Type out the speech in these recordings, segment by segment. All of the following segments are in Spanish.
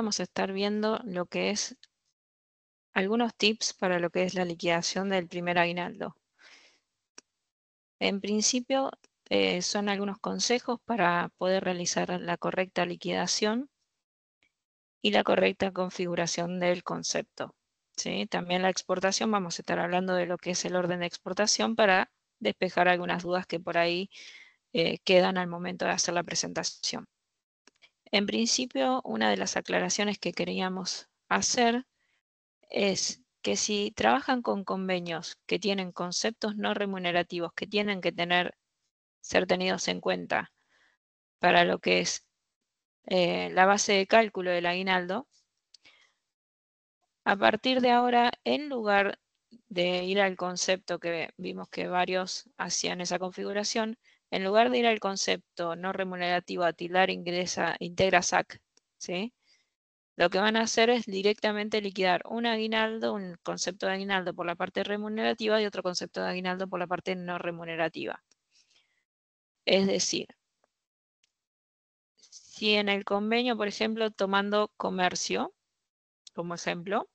vamos a estar viendo lo que es algunos tips para lo que es la liquidación del primer aguinaldo. En principio, eh, son algunos consejos para poder realizar la correcta liquidación y la correcta configuración del concepto. También la exportación, vamos a estar hablando de lo que es el orden de exportación para despejar algunas dudas que por ahí eh, quedan al momento de hacer la presentación. En principio, una de las aclaraciones que queríamos hacer es que si trabajan con convenios que tienen conceptos no remunerativos que tienen que tener, ser tenidos en cuenta para lo que es eh, la base de cálculo del aguinaldo, a partir de ahora, en lugar de ir al concepto que vimos que varios hacían esa configuración, en lugar de ir al concepto no remunerativo a tilar ingresa, integra SAC, ¿sí? lo que van a hacer es directamente liquidar un aguinaldo, un concepto de aguinaldo por la parte remunerativa y otro concepto de aguinaldo por la parte no remunerativa. Es decir, si en el convenio, por ejemplo, tomando comercio como ejemplo,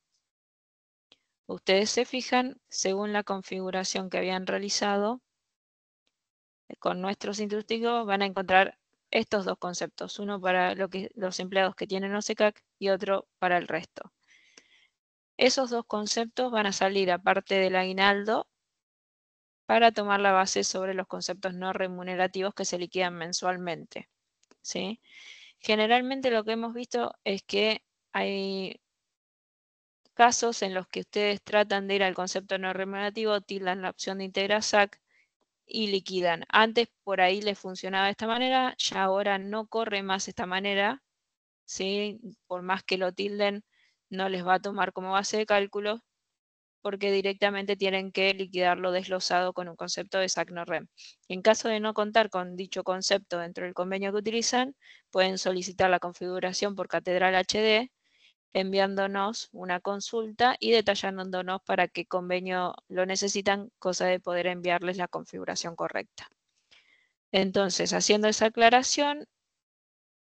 ustedes se fijan, según la configuración que habían realizado, con nuestros intrusivos, van a encontrar estos dos conceptos, uno para los empleados que tienen OSECAC y otro para el resto. Esos dos conceptos van a salir aparte del aguinaldo para tomar la base sobre los conceptos no remunerativos que se liquidan mensualmente. ¿sí? Generalmente lo que hemos visto es que hay casos en los que ustedes tratan de ir al concepto no remunerativo, tildan la opción de integrar SAC, y liquidan. Antes por ahí les funcionaba de esta manera, ya ahora no corre más esta manera, ¿sí? por más que lo tilden, no les va a tomar como base de cálculo, porque directamente tienen que liquidarlo desglosado con un concepto de SACNOREM. En caso de no contar con dicho concepto dentro del convenio que utilizan, pueden solicitar la configuración por catedral HD enviándonos una consulta y detallándonos para qué convenio lo necesitan, cosa de poder enviarles la configuración correcta. Entonces, haciendo esa aclaración,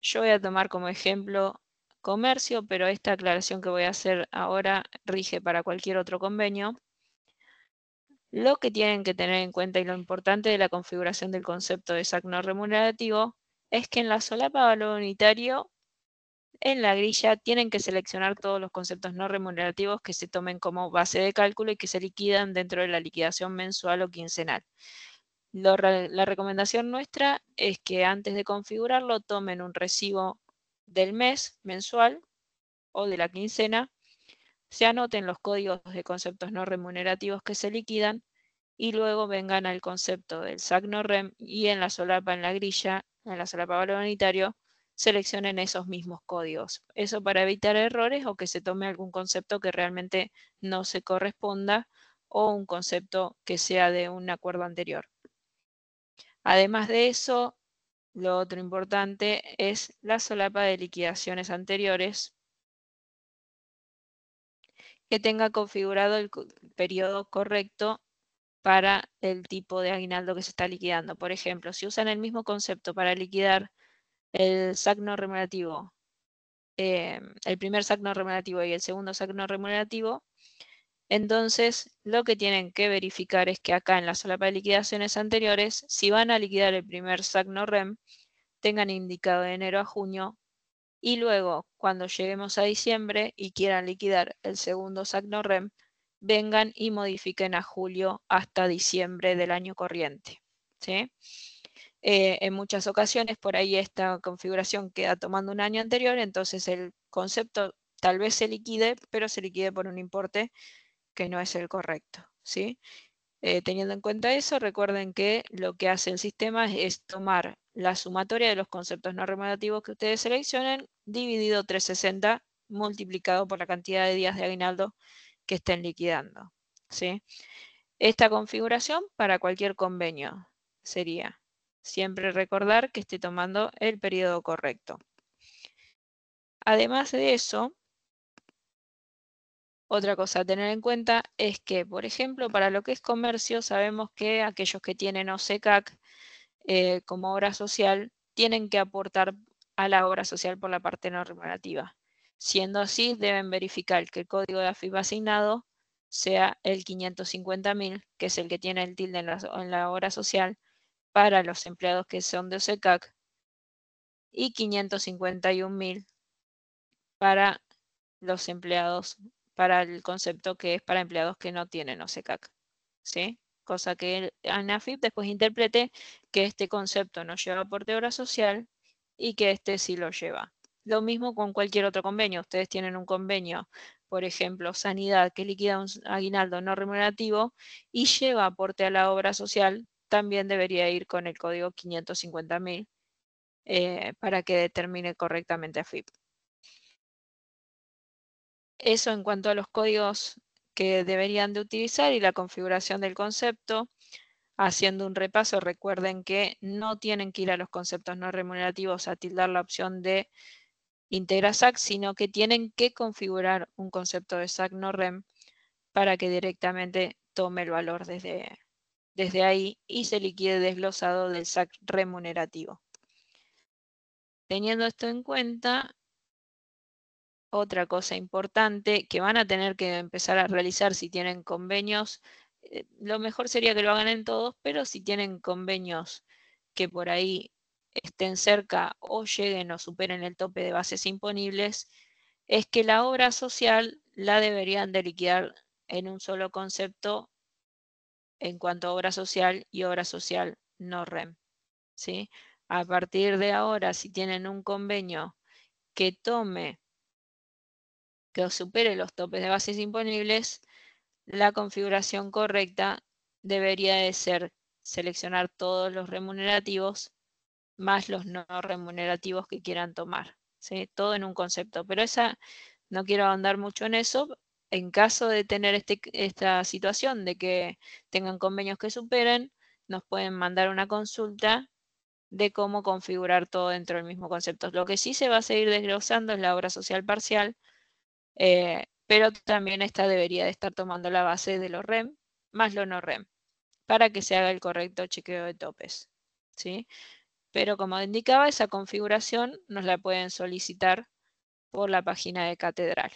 yo voy a tomar como ejemplo comercio, pero esta aclaración que voy a hacer ahora rige para cualquier otro convenio. Lo que tienen que tener en cuenta y lo importante de la configuración del concepto de SAC no remunerativo es que en la solapa valor unitario en la grilla tienen que seleccionar todos los conceptos no remunerativos que se tomen como base de cálculo y que se liquidan dentro de la liquidación mensual o quincenal. la recomendación nuestra es que antes de configurarlo tomen un recibo del mes mensual o de la quincena, se anoten los códigos de conceptos no remunerativos que se liquidan y luego vengan al concepto del SAC no REM y en la solapa en la grilla, en la solapa valor unitario, seleccionen esos mismos códigos. Eso para evitar errores o que se tome algún concepto que realmente no se corresponda o un concepto que sea de un acuerdo anterior. Además de eso, lo otro importante es la solapa de liquidaciones anteriores que tenga configurado el periodo correcto para el tipo de aguinaldo que se está liquidando. Por ejemplo, si usan el mismo concepto para liquidar el SAC remunerativo, eh, el primer SAC no remunerativo y el segundo SAC no remunerativo, entonces lo que tienen que verificar es que acá en la sala para liquidaciones anteriores, si van a liquidar el primer SAC no REM, tengan indicado de enero a junio y luego cuando lleguemos a diciembre y quieran liquidar el segundo SAC no REM, vengan y modifiquen a julio hasta diciembre del año corriente. ¿sí? Eh, en muchas ocasiones por ahí esta configuración queda tomando un año anterior, entonces el concepto tal vez se liquide, pero se liquide por un importe que no es el correcto. ¿sí? Eh, teniendo en cuenta eso, recuerden que lo que hace el sistema es, tomar la sumatoria de los conceptos no remunerativos que ustedes seleccionen, dividido 360, multiplicado por la cantidad de días de aguinaldo que estén liquidando. ¿sí? Esta configuración para cualquier convenio sería Siempre recordar que esté tomando el periodo correcto. Además de eso, otra cosa a tener en cuenta es que, por ejemplo, para lo que es comercio, sabemos que aquellos que tienen OSECAC eh, como obra social tienen que aportar a la obra social por la parte no remunerativa. Siendo así, deben verificar que el código de AFIP asignado sea el 550.000, que es el que tiene el tilde en la obra social, para los empleados que son de OSECAC y 551.000 mil para los empleados, para el concepto que es para empleados que no tienen OSECAC. Cosa que ANAFIP después interprete que este concepto no lleva aporte de obra social y que este sí lo lleva. Lo mismo con cualquier otro convenio. Ustedes tienen un convenio, por ejemplo, sanidad, que liquida un aguinaldo no remunerativo y lleva aporte a la obra social, también debería ir con el código 550.000 eh, para que determine correctamente a FIP. Eso en cuanto a los códigos que deberían de utilizar y la configuración del concepto. Haciendo un repaso, recuerden que no tienen que ir a los conceptos no remunerativos a tildar la opción de integra SAC, sino que tienen que configurar un concepto de SAC no REM para que directamente tome el valor desde, desde ahí y se liquide desglosado del SAC remunerativo. Teniendo esto en cuenta, otra cosa importante que van a tener que empezar a realizar si tienen convenios, eh, lo mejor sería que lo hagan en todos, pero si tienen convenios que por ahí estén cerca o lleguen o superen el tope de bases imponibles, es que la obra social la deberían de liquidar en un solo concepto en cuanto a obra social y obra social no REM. ¿sí? A partir de ahora, si tienen un convenio que tome, que supere los topes de bases imponibles, la configuración correcta debería de ser seleccionar todos los remunerativos más los no remunerativos que quieran tomar. Todo en un concepto. Pero esa, no quiero ahondar mucho en eso, en caso de tener este, esta situación de que tengan convenios que superen, nos pueden mandar una consulta de cómo configurar todo dentro del mismo concepto. Lo que sí se va a seguir desglosando es la obra social parcial, eh, pero también esta debería de estar tomando la base de los REM más lo no REM para que se haga el correcto chequeo de topes. ¿sí? Pero como indicaba, esa configuración nos la pueden solicitar por la página de Catedral.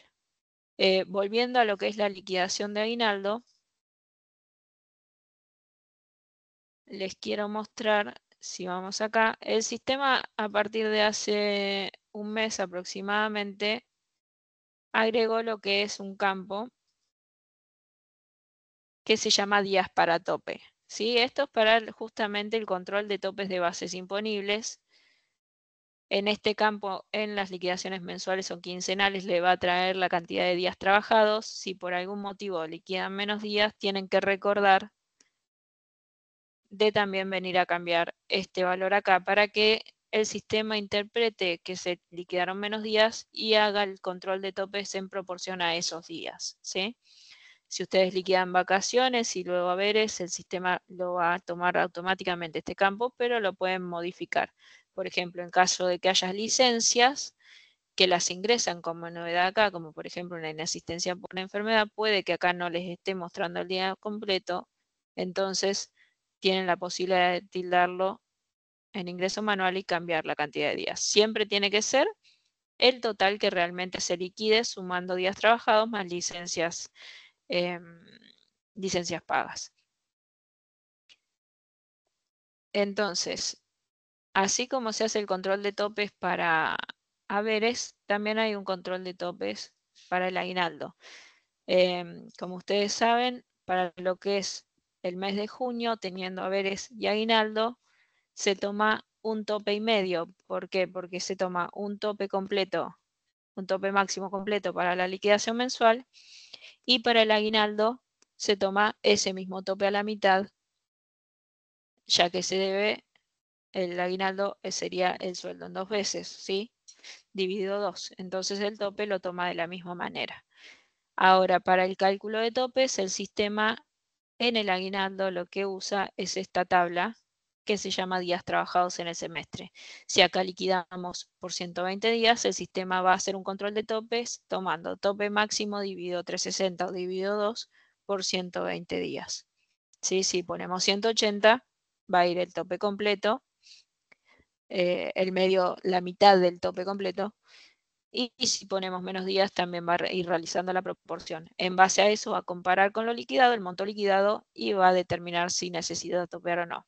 Eh, volviendo a lo que es la liquidación de aguinaldo, les quiero mostrar, si vamos acá, el sistema a partir de hace un mes aproximadamente agregó lo que es un campo que se llama días para tope. ¿sí? Esto es para justamente el control de topes de bases imponibles en este campo, en las liquidaciones mensuales o quincenales, le va a traer la cantidad de días trabajados. Si por algún motivo liquidan menos días, tienen que recordar de también venir a cambiar este valor acá para que el sistema interprete que se liquidaron menos días y haga el control de topes en proporción a esos días. Si ustedes liquidan vacaciones y luego a haberes, el sistema lo va a tomar automáticamente este campo, pero lo pueden modificar por ejemplo, en caso de que haya licencias que las ingresan como novedad acá, como por ejemplo una inasistencia por una enfermedad, puede que acá no les esté mostrando el día completo, entonces tienen la posibilidad de tildarlo en ingreso manual y cambiar la cantidad de días. Siempre tiene que ser el total que realmente se liquide sumando días trabajados más licencias, em, licencias pagas. Entonces, Así como se hace el control de topes para haberes, también hay un control de topes para el aguinaldo. Em, como ustedes saben, para lo que es el mes de junio, teniendo haberes y aguinaldo, se toma un tope y medio. ¿Por qué? Porque se toma un tope completo, un tope máximo completo para la liquidación mensual y para el aguinaldo se toma ese mismo tope a la mitad, ya que se debe el aguinaldo eh, sería el sueldo en dos veces, ¿sí? Dividido dos. Entonces el tope lo toma de la misma manera. Ahora, para el cálculo de topes, el sistema en el aguinaldo lo que usa es esta tabla que se llama días trabajados en el semestre. Si acá liquidamos por 120 días, el sistema va a hacer un control de topes tomando tope máximo dividido 360 o dividido 2 por 120 días. ¿Sí? Si ponemos 180, va a ir el tope completo eh, el medio, la mitad del tope completo. Y, si ponemos menos días, también va a ir realizando la proporción. En base a eso va a comparar con lo liquidado, el monto liquidado, y va a determinar si necesita topear o no.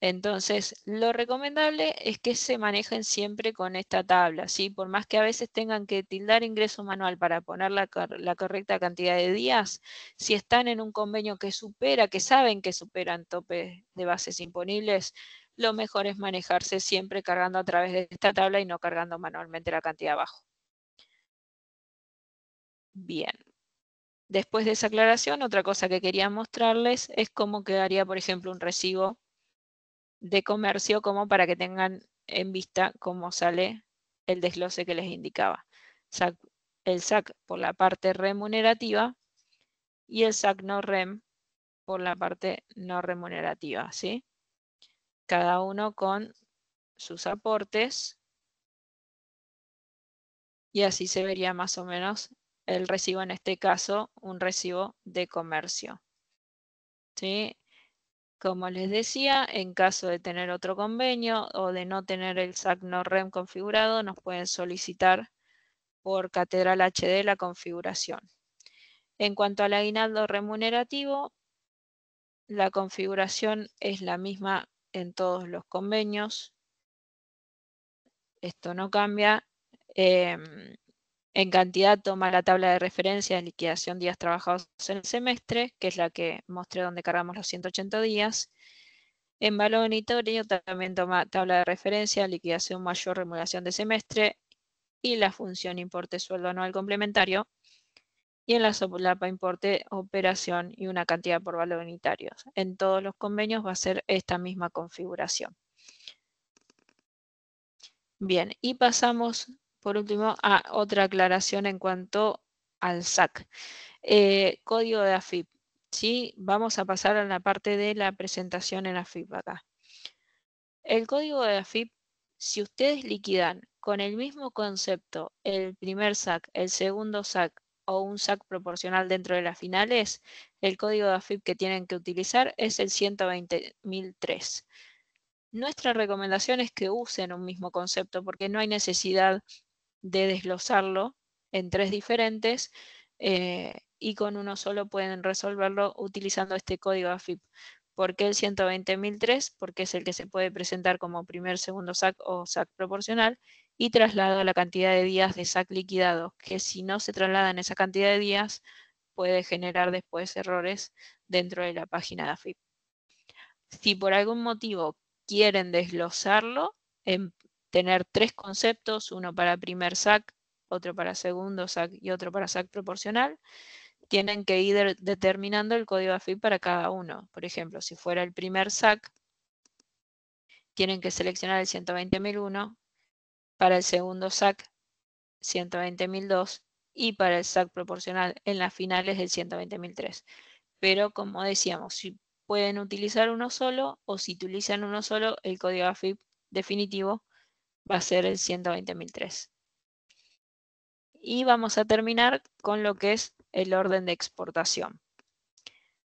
Entonces, lo recomendable es que se manejen siempre con esta tabla, ¿sí? Por más que a veces tengan que tildar ingreso manual para poner la, la, correcta cantidad de días, si están en un convenio que supera, que saben que superan topes de bases imponibles, lo mejor es manejarse siempre cargando a través de esta tabla y no cargando manualmente la cantidad abajo. Bien. Después de esa aclaración, otra cosa que quería mostrarles es cómo quedaría, por ejemplo, un recibo de comercio, como para que tengan en vista cómo sale el desglose que les indicaba. El SAC por la parte remunerativa y el SAC no REM por la parte no remunerativa, ¿sí? cada uno con sus aportes. Y así se vería más o menos el recibo, en este caso, un recibo de comercio. Como les decía, en caso de tener otro convenio o de no tener el SAC no REM configurado, nos pueden solicitar por Catedral HD la configuración. En cuanto al aguinaldo remunerativo, la configuración es la misma en todos los convenios. Esto no cambia. Em, en cantidad toma la tabla de referencia de liquidación días trabajados en el semestre, que es la que mostré donde cargamos los 180 días. En valor monitorio también toma tabla de referencia, liquidación mayor, remuneración de semestre y la función importe sueldo anual complementario, y en la solapa importe operación y una cantidad por valor unitarios. En todos los convenios va a ser esta misma configuración. Bien, y pasamos por último a otra aclaración en cuanto al SAC. Eh, código de AFIP. ¿sí? Vamos a pasar a la parte de la presentación en AFIP acá. El código de AFIP, si ustedes liquidan con el mismo concepto el primer SAC, el segundo SAC, o un SAC proporcional dentro de las finales, el código de AFIP que tienen que utilizar es el 120.003. Nuestra recomendación es que usen un mismo concepto porque no hay necesidad de desglosarlo en tres diferentes eh, y con uno solo pueden resolverlo utilizando este código AFIP. ¿Por qué el 120.003? Porque es el que se puede presentar como primer, segundo SAC o SAC proporcional y traslada la cantidad de días de SAC liquidado, que si no se traslada en esa cantidad de días, puede generar después errores dentro de la página de AFIP. Si por algún motivo quieren desglosarlo, en tener tres conceptos, uno para primer SAC, otro para segundo SAC y otro para SAC proporcional, tienen que ir determinando el código AFIP para cada uno. Por ejemplo, si fuera el primer SAC, tienen que seleccionar el 120.001, para el segundo SAC, 120.002 y para el SAC proporcional en las finales el 120.003. Pero como decíamos, si pueden utilizar uno solo o si utilizan uno solo, el código AFIP definitivo va a ser el 120.003. Y vamos a terminar con lo que es el orden de exportación.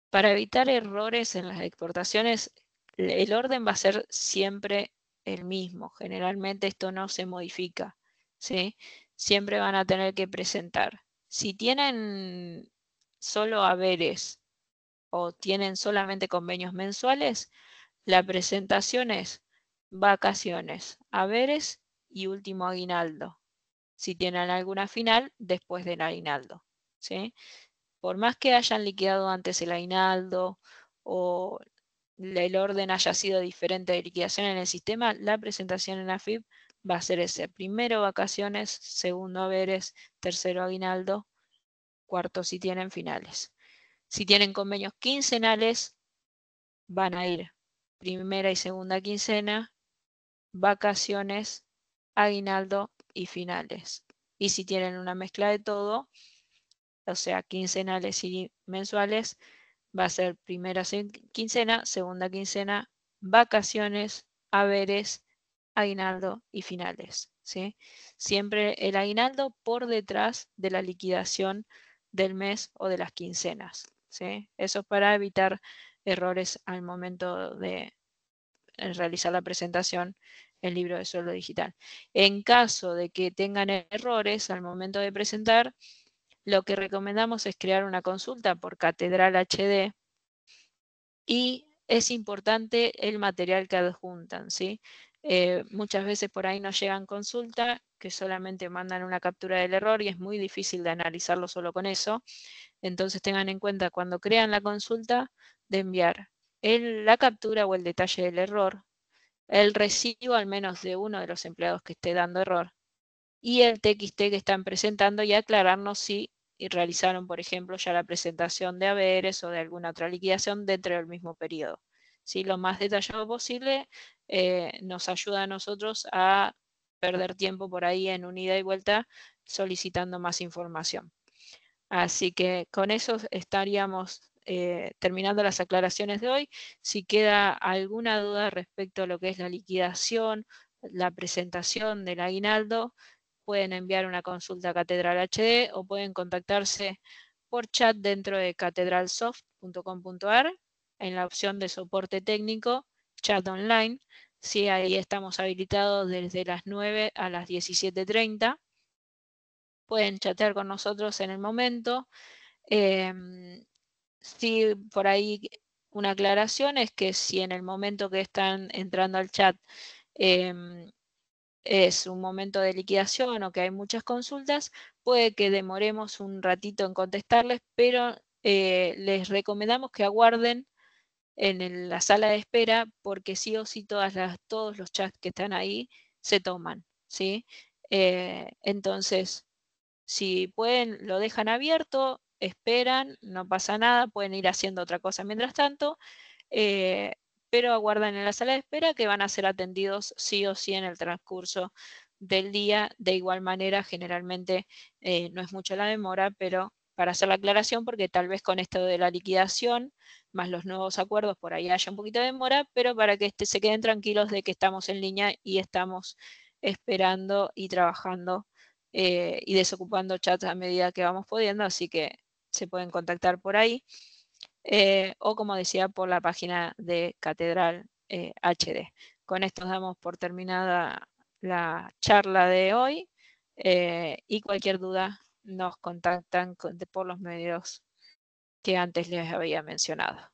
Para evitar errores en las exportaciones, el orden va a ser siempre el mismo. Generalmente esto no se modifica. ¿sí? Siempre van a tener que presentar. Si tienen solo haberes o tienen solamente convenios mensuales, la presentación es vacaciones, haberes y último aguinaldo. Si tienen alguna final, después del aguinaldo. Por más que hayan liquidado antes el aguinaldo o el orden haya sido diferente de liquidación en el sistema, la presentación en AFIP va a ser ese. Primero vacaciones, segundo haberes. tercero aguinaldo, cuarto si tienen finales. Si tienen convenios quincenales, van a ir primera y segunda quincena, vacaciones, aguinaldo y finales. Y si tienen una mezcla de todo, o sea, quincenales y mensuales, va a ser primera quincena, segunda quincena, vacaciones, haberes, aguinaldo y finales. ¿sí? Siempre el aguinaldo por detrás de la liquidación del mes o de las quincenas. Eso es para evitar errores al momento de eh, realizar la presentación el libro de sueldo digital. En caso de que tengan errores al momento de presentar, lo que recomendamos es crear una consulta por Catedral HD y es importante el material que adjuntan, ¿sí? Eh, muchas veces por ahí no llegan consulta, que solamente mandan una captura del error y es muy difícil de analizarlo solo con eso. Entonces tengan en cuenta cuando crean la consulta de enviar la captura o el detalle del error, el recibo al menos de uno de los empleados que esté dando error y el TXT que están presentando y aclararnos si y realizaron, por ejemplo, ya la presentación de haberes o de alguna otra liquidación dentro del mismo periodo. si Lo más detallado posible eh, nos ayuda a nosotros a perder tiempo por ahí en un ida y vuelta solicitando más información. Así que con eso estaríamos eh, terminando las aclaraciones de hoy. Si queda alguna duda respecto a lo que es la liquidación, la presentación del aguinaldo, pueden enviar una consulta a Catedral HD o pueden contactarse por chat dentro de catedralsoft.com.ar en la opción de soporte técnico, chat online. Sí, ahí estamos habilitados desde las 9 a las 17.30. Pueden chatear con nosotros en el momento. Eh, sí, por ahí una aclaración es que si en el momento que están entrando al chat em, es un momento de liquidación o que hay muchas consultas, puede que demoremos un ratito en contestarles, pero eh, les recomendamos que aguarden en la sala de espera porque sí o sí todas todos los chats que están ahí se toman, ¿sí? Eh, entonces, si pueden, lo dejan abierto, esperan, no pasa nada, pueden ir haciendo otra cosa mientras tanto. Eh, pero aguardan en la sala de espera que van a ser atendidos sí o sí en el transcurso del día. De igual manera, generalmente eh, no es mucho la demora, pero para hacer la aclaración, porque tal vez con esto de la liquidación, más los nuevos acuerdos, por ahí haya un poquito de demora, pero para que este, se queden tranquilos de que estamos en línea y estamos esperando y trabajando eh, y desocupando chats a medida que vamos pudiendo, así que se pueden contactar por ahí. Eh, o como decía, por la página de Catedral HD. Eh, con esto damos por terminada la charla de hoy eh, y cualquier duda nos contactan por los medios que antes les había mencionado.